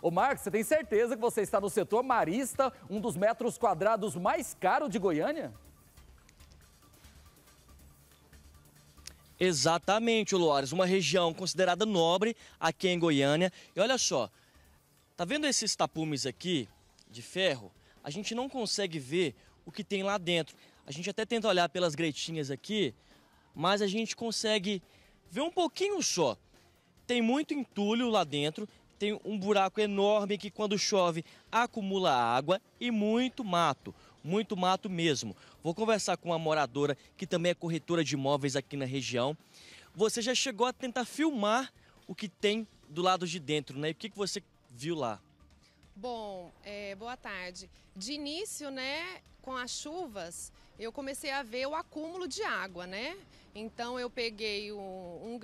Ô Marcos, você tem certeza que você está no setor marista, um dos metros quadrados mais caros de Goiânia? Exatamente, Luares, uma região considerada nobre aqui em Goiânia. E olha só, tá vendo esses tapumes aqui de ferro? A gente não consegue ver o que tem lá dentro. A gente até tenta olhar pelas gretinhas aqui, mas a gente consegue ver um pouquinho só. Tem muito entulho lá dentro tem um buraco enorme que quando chove acumula água e muito mato, muito mato mesmo. Vou conversar com uma moradora que também é corretora de imóveis aqui na região. Você já chegou a tentar filmar o que tem do lado de dentro, né? E o que, que você viu lá? Bom, é, boa tarde. De início, né, com as chuvas, eu comecei a ver o acúmulo de água, né? Então eu peguei um, um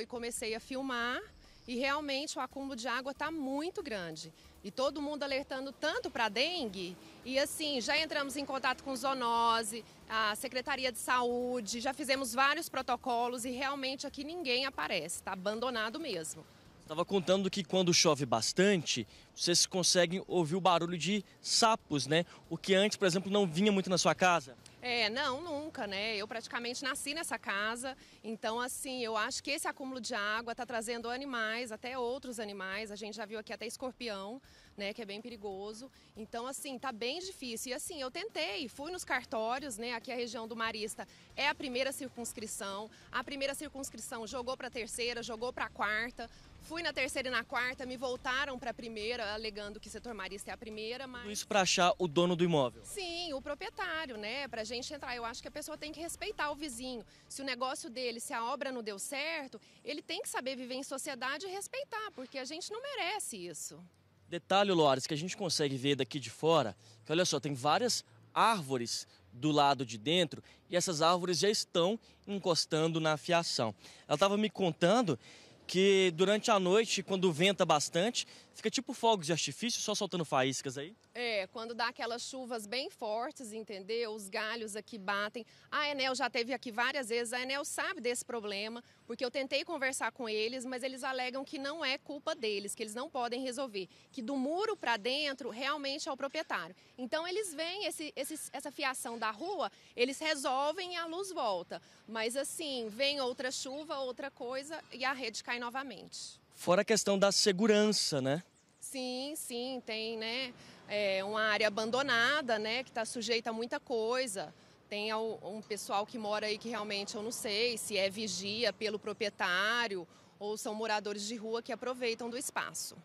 e comecei a filmar e realmente o acúmulo de água está muito grande. E todo mundo alertando tanto para dengue. E assim, já entramos em contato com zoonose, a Secretaria de Saúde, já fizemos vários protocolos e realmente aqui ninguém aparece, está abandonado mesmo. Estava contando que quando chove bastante, vocês conseguem ouvir o barulho de sapos, né? O que antes, por exemplo, não vinha muito na sua casa. É, não, nunca, né? Eu praticamente nasci nessa casa, então assim, eu acho que esse acúmulo de água está trazendo animais, até outros animais, a gente já viu aqui até escorpião, né, que é bem perigoso. Então assim, tá bem difícil. E assim, eu tentei, fui nos cartórios, né, aqui a região do Marista é a primeira circunscrição. A primeira circunscrição jogou para terceira, jogou para quarta. Fui na terceira e na quarta, me voltaram para a primeira, alegando que setor marista é a primeira, mas isso para achar o dono do imóvel. Sim, o proprietário, né? Para a gente entrar. Eu acho que a pessoa tem que respeitar o vizinho. Se o negócio dele, se a obra não deu certo, ele tem que saber viver em sociedade e respeitar, porque a gente não merece isso. Detalhe, Loares, que a gente consegue ver daqui de fora, que olha só, tem várias árvores do lado de dentro e essas árvores já estão encostando na fiação. Ela estava me contando que durante a noite, quando venta bastante, Fica tipo fogos de artifício, só soltando faíscas aí? É, quando dá aquelas chuvas bem fortes, entendeu? Os galhos aqui batem. A Enel já teve aqui várias vezes, a Enel sabe desse problema, porque eu tentei conversar com eles, mas eles alegam que não é culpa deles, que eles não podem resolver, que do muro para dentro realmente é o proprietário. Então eles veem esse, esse, essa fiação da rua, eles resolvem e a luz volta. Mas assim, vem outra chuva, outra coisa e a rede cai novamente. Fora a questão da segurança, né? Sim, sim, tem, né? É uma área abandonada, né? Que está sujeita a muita coisa. Tem um pessoal que mora aí que realmente eu não sei se é vigia pelo proprietário ou são moradores de rua que aproveitam do espaço.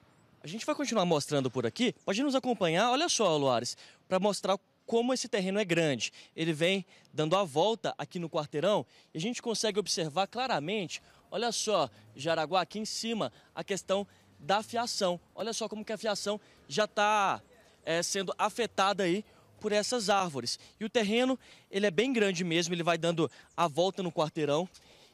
A gente vai continuar mostrando por aqui. Pode nos acompanhar. Olha só, Luares, para mostrar como esse terreno é grande. Ele vem dando a volta aqui no quarteirão e a gente consegue observar claramente Olha só, Jaraguá, aqui em cima, a questão da fiação. Olha só como que a fiação já está é, sendo afetada aí por essas árvores. E o terreno, ele é bem grande mesmo, ele vai dando a volta no quarteirão.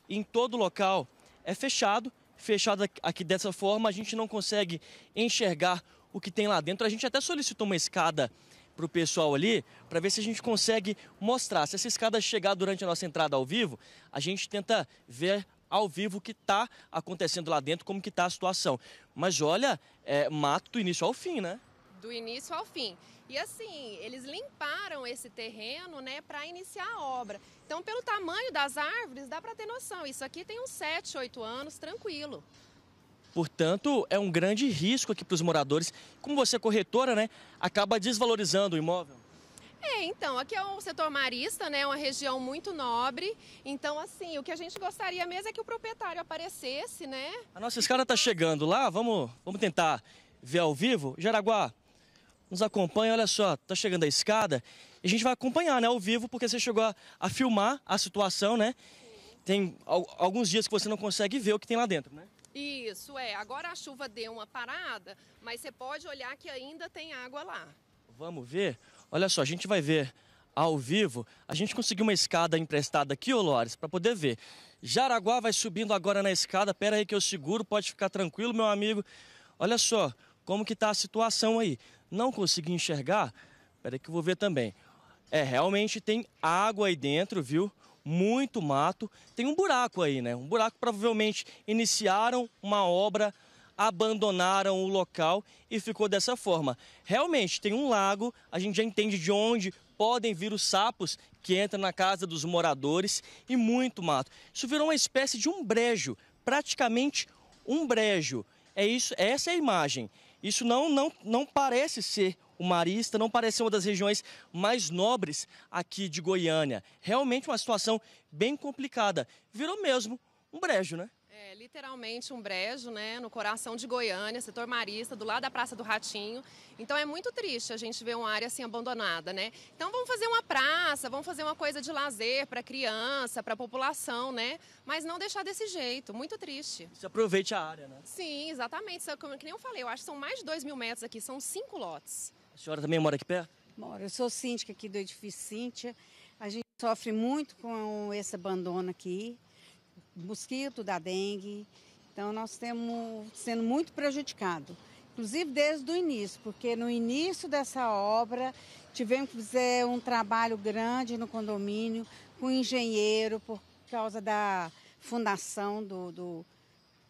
E em todo local é fechado, fechado aqui dessa forma, a gente não consegue enxergar o que tem lá dentro. A gente até solicitou uma escada para o pessoal ali, para ver se a gente consegue mostrar. Se essa escada chegar durante a nossa entrada ao vivo, a gente tenta ver ao vivo o que está acontecendo lá dentro, como que está a situação. Mas olha, é, mato do início ao fim, né? do início ao fim. E assim, eles limparam esse terreno, né, para iniciar a obra. Então, pelo tamanho das árvores, dá para ter noção. Isso aqui tem uns 7, 8 anos, tranquilo. Portanto, é um grande risco aqui para os moradores. Como você é corretora, né, acaba desvalorizando o imóvel. É, então, aqui é um setor marista, né? É uma região muito nobre. Então, assim, o que a gente gostaria mesmo é que o proprietário aparecesse, né? A nossa escada está chegando lá, vamos, vamos tentar ver ao vivo. Jaraguá, nos acompanha, olha só, tá chegando a escada. E a gente vai acompanhar, né, ao vivo, porque você chegou a, a filmar a situação, né? Tem al alguns dias que você não consegue ver o que tem lá dentro, né? Isso, é. Agora a chuva deu uma parada, mas você pode olhar que ainda tem água lá. Vamos ver? Olha só, a gente vai ver ao vivo. A gente conseguiu uma escada emprestada aqui, Olores, para poder ver. Jaraguá vai subindo agora na escada. Pera aí que eu seguro, pode ficar tranquilo, meu amigo. Olha só como que tá a situação aí. Não consegui enxergar. Pera aí que eu vou ver também. É, realmente tem água aí dentro, viu? Muito mato. Tem um buraco aí, né? Um buraco provavelmente iniciaram uma obra abandonaram o local e ficou dessa forma. Realmente, tem um lago, a gente já entende de onde podem vir os sapos que entram na casa dos moradores e muito mato. Isso virou uma espécie de um brejo, praticamente um brejo. É isso, é essa é a imagem. Isso não, não, não parece ser uma arista, não parece ser uma das regiões mais nobres aqui de Goiânia. Realmente uma situação bem complicada. Virou mesmo um brejo, né? É literalmente um brejo, né, no coração de Goiânia, setor marista, do lado da Praça do Ratinho. Então é muito triste a gente ver uma área assim abandonada, né? Então vamos fazer uma praça, vamos fazer uma coisa de lazer para criança, para a população, né? Mas não deixar desse jeito, muito triste. Você aproveite a área, né? Sim, exatamente. Como que nem eu falei, eu acho que são mais de dois mil metros aqui, são cinco lotes. A senhora também mora aqui perto? Moro, eu sou síndica aqui do edifício Cíntia. A gente sofre muito com esse abandono aqui mosquito, da dengue. Então, nós temos sendo muito prejudicados inclusive desde o início, porque no início dessa obra tivemos que fazer um trabalho grande no condomínio com engenheiro por causa da fundação do, do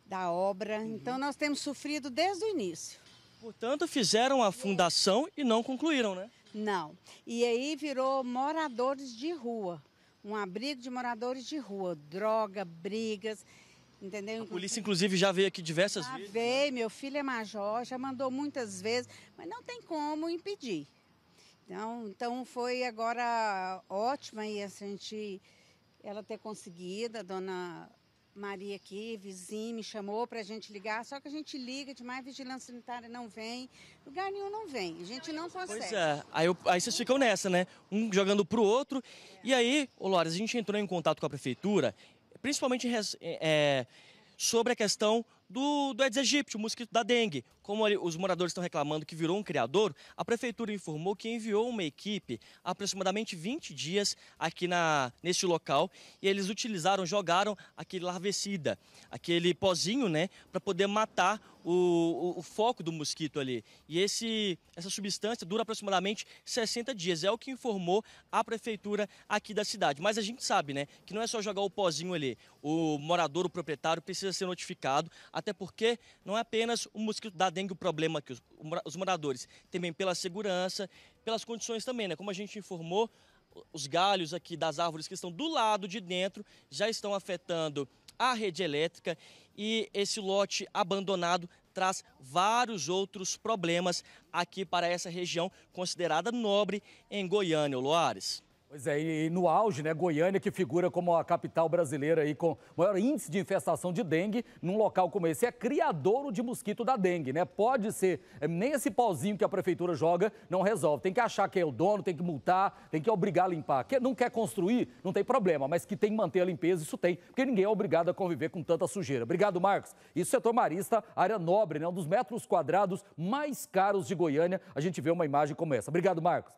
da obra. Uhum. Então nós temos sofrido desde o início. Portanto, fizeram a fundação e não concluíram, né? Não. E aí virou moradores de rua um abrigo de moradores de rua, droga, brigas, entendeu? A polícia, inclusive, já veio aqui diversas já vezes. Né? Veio, né? meu filho é major, já mandou muitas vezes, mas não tem como impedir. Então, então foi agora ótima e a gente, ela ter conseguido, a dona Maria aqui, vizinho me chamou para a gente ligar, só que a gente liga demais, vigilância sanitária não vem, lugar nenhum não vem, a gente não consegue. Pois é, aí, eu, aí vocês ficam nessa, né? Um jogando pro outro. É. E aí, ô Laura, a gente entrou em contato com a prefeitura, principalmente é, é, sobre a questão do, do Aedes aegypti, o mosquito da dengue. Como os moradores estão reclamando que virou um criador, a prefeitura informou que enviou uma equipe há aproximadamente 20 dias aqui na, neste local e eles utilizaram, jogaram aquele larvecida, aquele pozinho, né, para poder matar o, o, o, foco do mosquito ali. E esse, essa substância dura aproximadamente 60 dias. É o que informou a prefeitura aqui da cidade. Mas a gente sabe, né, que não é só jogar o pozinho ali. O morador, o proprietário, precisa ser notificado. A até porque não é apenas o mosquito da dengue o problema que os moradores, também pela segurança, pelas condições também, né? Como a gente informou, os galhos aqui das árvores que estão do lado de dentro já estão afetando a rede elétrica e esse lote abandonado traz vários outros problemas aqui para essa região considerada nobre em Goiânia, Loares. Pois é, e no auge, né, Goiânia, que figura como a capital brasileira aí com maior índice de infestação de dengue, num local como esse, é criadouro de mosquito da dengue, né? Pode ser, é, nem esse pauzinho que a prefeitura joga não resolve. Tem que achar quem é o dono, tem que multar, tem que obrigar a limpar. Quem não quer construir, não tem problema, mas que tem que manter a limpeza, isso tem, porque ninguém é obrigado a conviver com tanta sujeira. Obrigado, Marcos. Isso é setor marista, área nobre, né, um dos metros quadrados mais caros de Goiânia, a gente vê uma imagem como essa. Obrigado, Marcos.